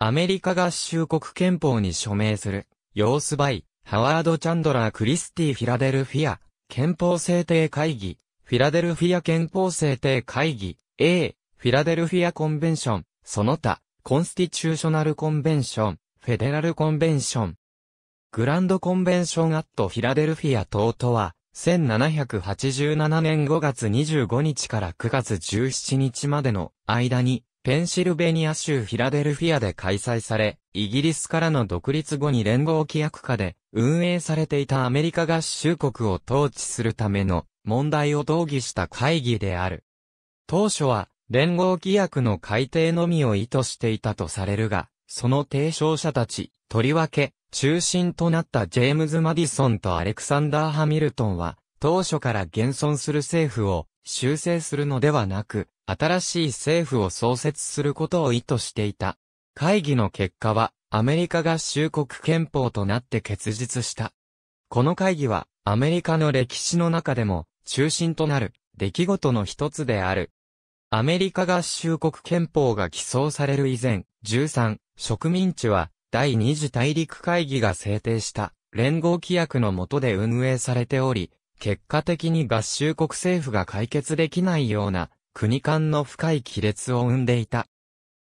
アメリカ合衆国憲法に署名する、ヨースバイ、ハワード・チャンドラー・クリスティ・フィラデルフィア、憲法制定会議、フィラデルフィア憲法制定会議、A、フィラデルフィアコンベンション、その他、コンスティチューショナルコンベンション、フェデラルコンベンション。グランドコンベンションアットフィラデルフィア等とは、1787年5月25日から9月17日までの間に、ペンシルベニア州フィラデルフィアで開催され、イギリスからの独立後に連合規約下で運営されていたアメリカ合衆国を統治するための問題を討議した会議である。当初は連合規約の改定のみを意図していたとされるが、その提唱者たち、とりわけ、中心となったジェームズ・マディソンとアレクサンダー・ハミルトンは、当初から現存する政府を修正するのではなく、新しい政府を創設することを意図していた。会議の結果は、アメリカ合衆国憲法となって結実した。この会議は、アメリカの歴史の中でも、中心となる、出来事の一つである。アメリカ合衆国憲法が起草される以前、13、植民地は、第二次大陸会議が制定した、連合規約の下で運営されており、結果的に合衆国政府が解決できないような国間の深い亀裂を生んでいた。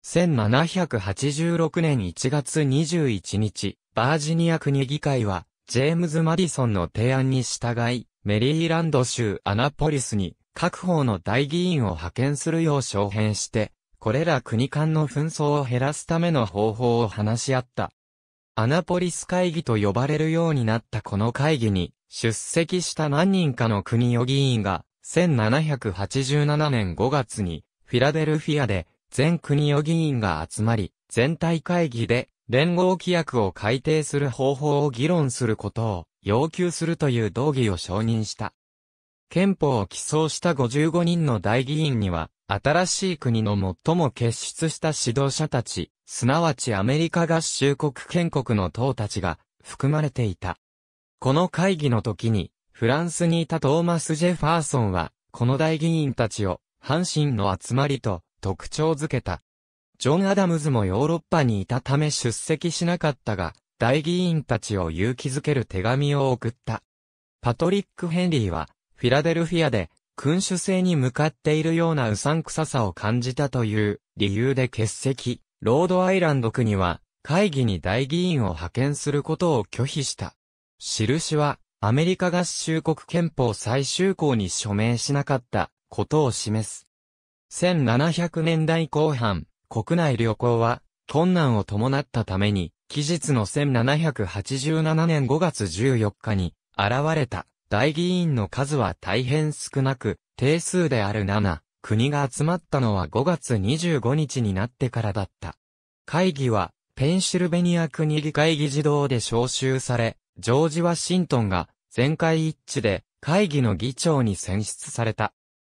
1786年1月21日、バージニア国議会は、ジェームズ・マディソンの提案に従い、メリーランド州アナポリスに各方の大議員を派遣するよう招聘して、これら国間の紛争を減らすための方法を話し合った。アナポリス会議と呼ばれるようになったこの会議に、出席した何人かの国予議員が、1787年5月に、フィラデルフィアで、全国予議員が集まり、全体会議で、連合規約を改定する方法を議論することを、要求するという動議を承認した。憲法を起草した55人の大議員には、新しい国の最も傑出した指導者たち、すなわちアメリカ合衆国建国の党たちが含まれていた。この会議の時に、フランスにいたトーマス・ジェファーソンは、この大議員たちを、阪神の集まりと特徴づけた。ジョン・アダムズもヨーロッパにいたため出席しなかったが、大議員たちを勇気づける手紙を送った。パトリック・ヘンリーは、フィラデルフィアで、君主制に向かっているようなうさんくささを感じたという理由で欠席、ロードアイランド区には会議に大議員を派遣することを拒否した。印は、アメリカ合衆国憲法最終項に署名しなかったことを示す。1700年代後半、国内旅行は困難を伴ったために、期日の1787年5月14日に現れた大議員の数は大変少なく、定数である7、国が集まったのは5月25日になってからだった。会議は、ペンシルベニア国議会議事堂で招集され、ジョージ・ワシントンが全会一致で会議の議長に選出された。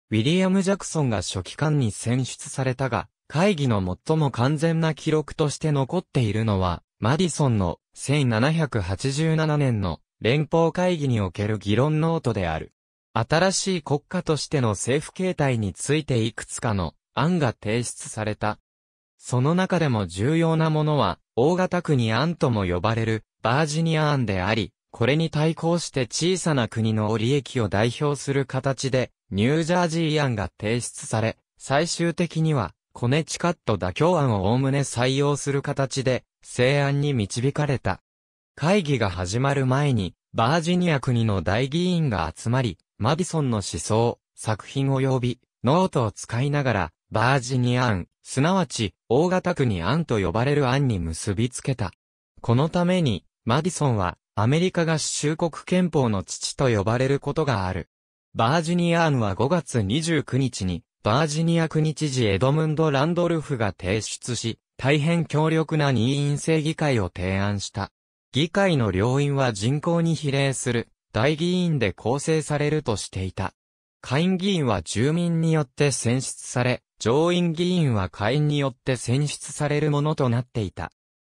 ウィリアム・ジャクソンが書記官に選出されたが、会議の最も完全な記録として残っているのは、マディソンの1787年の連邦会議における議論ノートである。新しい国家としての政府形態についていくつかの案が提出された。その中でも重要なものは、大型国案とも呼ばれるバージニア案であり、これに対抗して小さな国の利益を代表する形で、ニュージャージー案が提出され、最終的には、コネチカット妥協案を概ね採用する形で、成案に導かれた。会議が始まる前に、バージニア国の大議員が集まり、マディソンの思想、作品及び、ノートを使いながら、バージニアン、すなわち、大型国案と呼ばれる案に結びつけた。このために、マディソンは、アメリカ合衆国憲法の父と呼ばれることがある。バージニアーンは5月29日に、バージニア国知事エドムンド・ランドルフが提出し、大変強力な二院制議会を提案した。議会の両院は人口に比例する、大議員で構成されるとしていた。下院議員は住民によって選出され、上院議員は下院によって選出されるものとなっていた。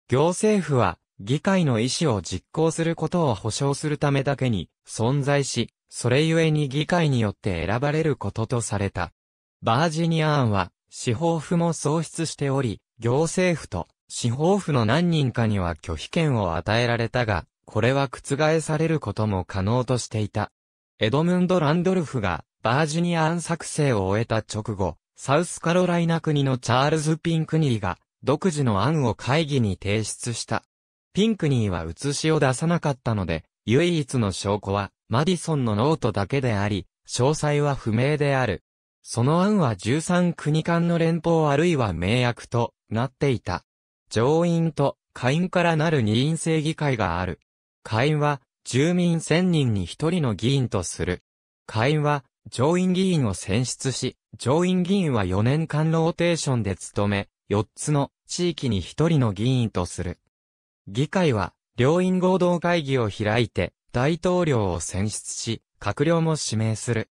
行政府は、議会の意思を実行することを保障するためだけに存在し、それゆえに議会によって選ばれることとされた。バージニア案は、司法府も創出しており、行政府と司法府の何人かには拒否権を与えられたが、これは覆されることも可能としていた。エドムンド・ランドルフがバージニア案作成を終えた直後、サウスカロライナ国のチャールズ・ピンクニーが独自の案を会議に提出した。ピンクニーは写しを出さなかったので、唯一の証拠は、マディソンのノートだけであり、詳細は不明である。その案は13国間の連邦あるいは名約となっていた。上院と下院からなる二院制議会がある。下院は住民1000人に1人の議員とする。下院は上院議員を選出し、上院議員は4年間ローテーションで務め、4つの地域に1人の議員とする。議会は、両院合同会議を開いて、大統領を選出し、閣僚も指名する。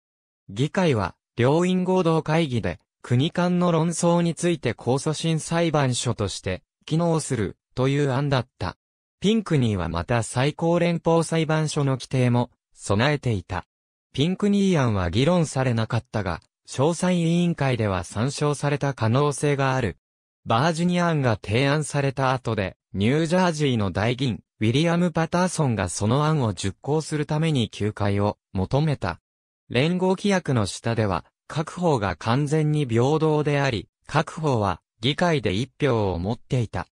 議会は、両院合同会議で、国間の論争について控訴審裁判所として、機能する、という案だった。ピンクニーはまた最高連邦裁判所の規定も、備えていた。ピンクニー案は議論されなかったが、詳細委員会では参照された可能性がある、バージニアンが提案された後で、ニュージャージーの大銀、ウィリアム・パターソンがその案を熟行するために休会を求めた。連合規約の下では、各方が完全に平等であり、各方は議会で一票を持っていた。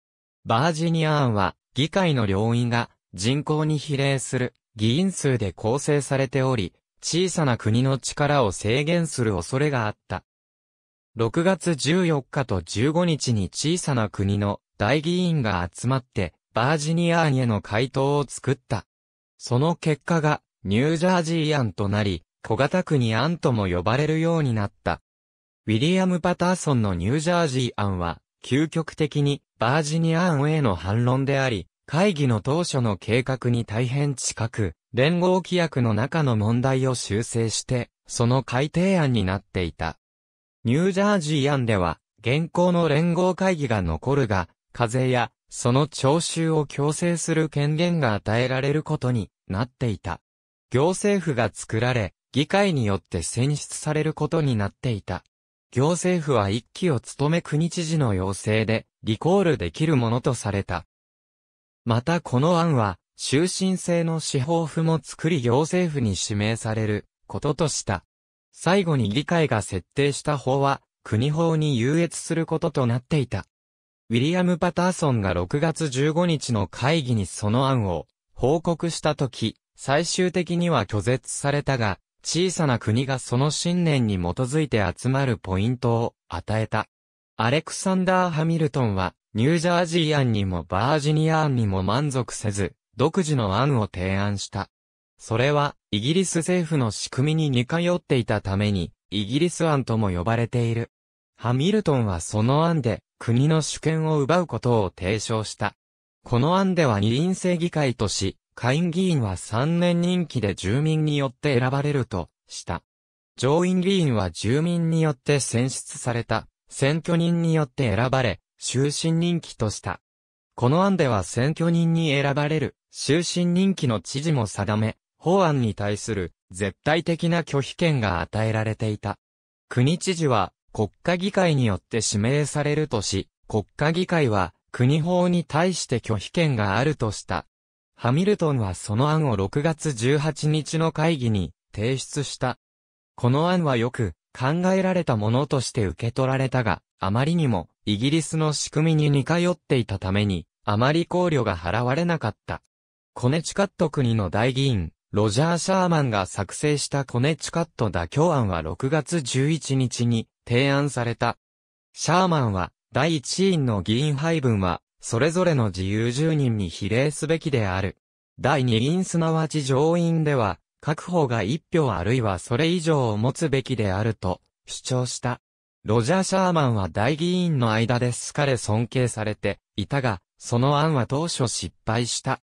バージニア案は、議会の両院が人口に比例する議員数で構成されており、小さな国の力を制限する恐れがあった。6月14日と15日に小さな国の大議員が集まってバージニア案への回答を作った。その結果がニュージャージー案となり、小型国案とも呼ばれるようになった。ウィリアム・パターソンのニュージャージー案は、究極的にバージニア案への反論であり、会議の当初の計画に大変近く、連合規約の中の問題を修正して、その改定案になっていた。ニュージャージー案では、現行の連合会議が残るが、課税や、その徴収を強制する権限が与えられることになっていた。行政府が作られ、議会によって選出されることになっていた。行政府は一期を務め国知事の要請で、リコールできるものとされた。またこの案は、終身制の司法府も作り行政府に指名されることとした。最後に議会が設定した法は、国法に優越することとなっていた。ウィリアム・パターソンが6月15日の会議にその案を報告したとき、最終的には拒絶されたが、小さな国がその信念に基づいて集まるポイントを与えた。アレクサンダー・ハミルトンは、ニュージャージー案にもバージニア案にも満足せず、独自の案を提案した。それは、イギリス政府の仕組みに似通っていたために、イギリス案とも呼ばれている。ハミルトンはその案で、国の主権を奪うことを提唱した。この案では二輪制議会とし、下院議員は3年任期で住民によって選ばれると、した。上院議員は住民によって選出された、選挙人によって選ばれ、終身任期とした。この案では選挙人に選ばれる、終身任期の知事も定め、法案に対する絶対的な拒否権が与えられていた。国知事は国家議会によって指名されるとし、国家議会は国法に対して拒否権があるとした。ハミルトンはその案を6月18日の会議に提出した。この案はよく考えられたものとして受け取られたが、あまりにもイギリスの仕組みに似通っていたために、あまり考慮が払われなかった。コネチカット国の大議員、ロジャー・シャーマンが作成したコネチカット妥協案は6月11日に提案された。シャーマンは、第一院の議員配分は、それぞれの自由住人に比例すべきである。第二院すなわち上院では、各方が一票あるいはそれ以上を持つべきであると主張した。ロジャー・シャーマンは大議員の間で好かれ尊敬されていたが、その案は当初失敗した。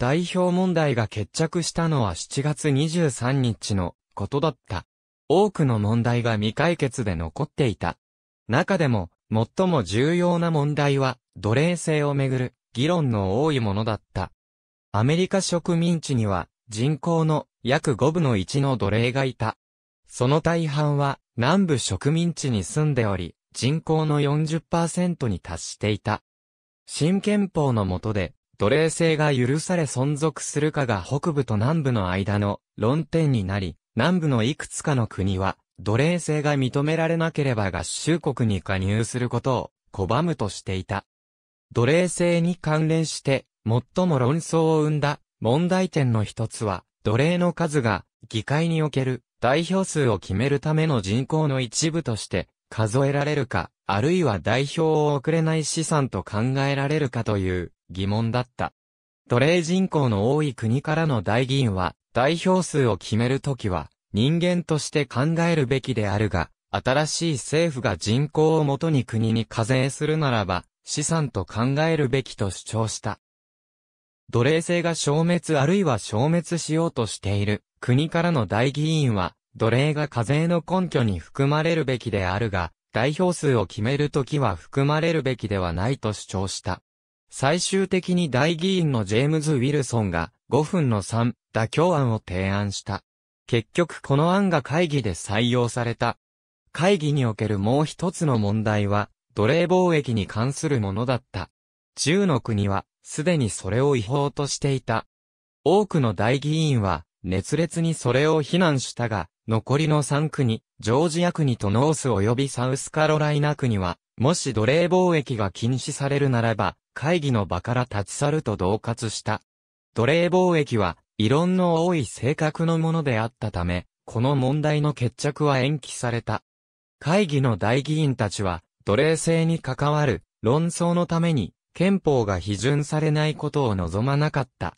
代表問題が決着したのは7月23日のことだった。多くの問題が未解決で残っていた。中でも、最も重要な問題は、奴隷制をめぐる議論の多いものだった。アメリカ植民地には、人口の約5分の1の奴隷がいた。その大半は、南部植民地に住んでおり、人口の40%に達していた。新憲法の下で、奴隷制が許され存続するかが北部と南部の間の論点になり、南部のいくつかの国は、奴隷制が認められなければ合衆国に加入することを拒むとしていた。奴隷制に関連して、最も論争を生んだ問題点の一つは、奴隷の数が議会における代表数を決めるための人口の一部として数えられるか、あるいは代表を送れない資産と考えられるかという疑問だった。奴隷人口の多い国からの代議員は、代表数を決めるときは、人間として考えるべきであるが、新しい政府が人口をもとに国に課税するならば、資産と考えるべきと主張した。奴隷制が消滅あるいは消滅しようとしている国からの代議員は、奴隷が課税の根拠に含まれるべきであるが、代表数を決めるときは含まれるべきではないと主張した。最終的に大議員のジェームズ・ウィルソンが5分の3妥協案を提案した。結局この案が会議で採用された。会議におけるもう一つの問題は、奴隷貿易に関するものだった。10の国は、すでにそれを違法としていた。多くの大議員は、熱烈にそれを非難したが、残りの3国、ジョージア国とノース及びサウスカロライナ国は、もし奴隷貿易が禁止されるならば、会議の場から立ち去ると恫喝した。奴隷貿易は、異論の多い性格のものであったため、この問題の決着は延期された。会議の大議員たちは、奴隷制に関わる論争のために、憲法が批准されないことを望まなかった。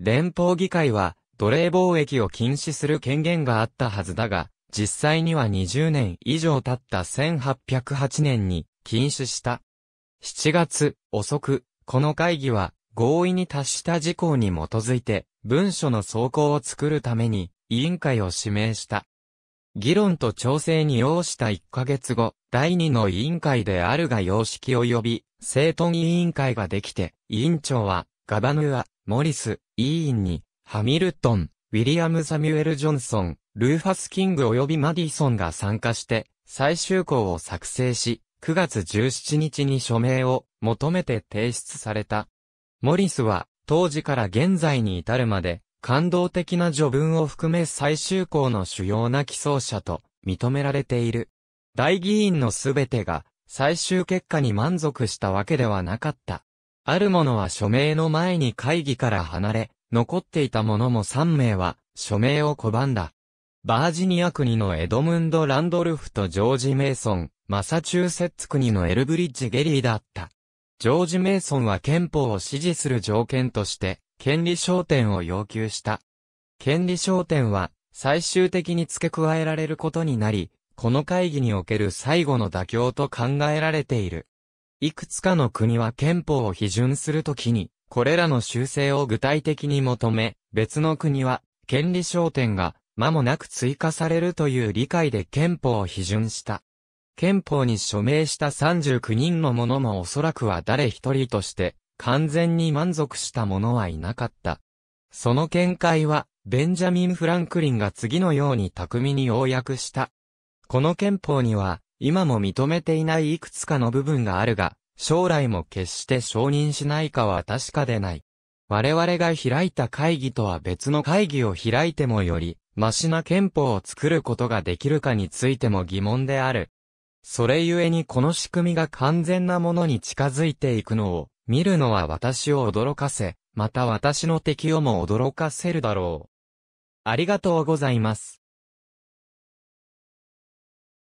連邦議会は、奴隷貿易を禁止する権限があったはずだが、実際には20年以上経った1808年に禁止した。7月、遅く、この会議は、合意に達した事項に基づいて、文書の草稿を作るために、委員会を指名した。議論と調整に要した1ヶ月後、第2の委員会であるが様式及び、政党委員会ができて、委員長は、ガバヌア、モリス、委員に、ハミルトン、ウィリアム・サミュエル・ジョンソン、ルーファス・キング及びマディソンが参加して、最終項を作成し、9月17日に署名を求めて提出された。モリスは、当時から現在に至るまで、感動的な序文を含め最終項の主要な起草者と認められている。大議員のすべてが最終結果に満足したわけではなかった。ある者は署名の前に会議から離れ、残っていた者も3名は署名を拒んだ。バージニア国のエドムンド・ランドルフとジョージ・メイソン、マサチューセッツ国のエルブリッジ・ゲリーだった。ジョージ・メイソンは憲法を支持する条件として、権利焦点を要求した。権利焦点は、最終的に付け加えられることになり、この会議における最後の妥協と考えられている。いくつかの国は憲法を批准するときに、これらの修正を具体的に求め、別の国は、権利焦点が間もなく追加されるという理解で憲法を批准した。憲法に署名した39人の者もおそらくは誰一人として完全に満足した者はいなかった。その見解は、ベンジャミン・フランクリンが次のように巧みに要約した。この憲法には、今も認めていないいくつかの部分があるが、将来も決して承認しないかは確かでない。我々が開いた会議とは別の会議を開いてもより、マシな憲法を作ることができるかについても疑問である。それゆえにこの仕組みが完全なものに近づいていくのを、見るのは私を驚かせ、また私の敵をも驚かせるだろう。ありがとうございます。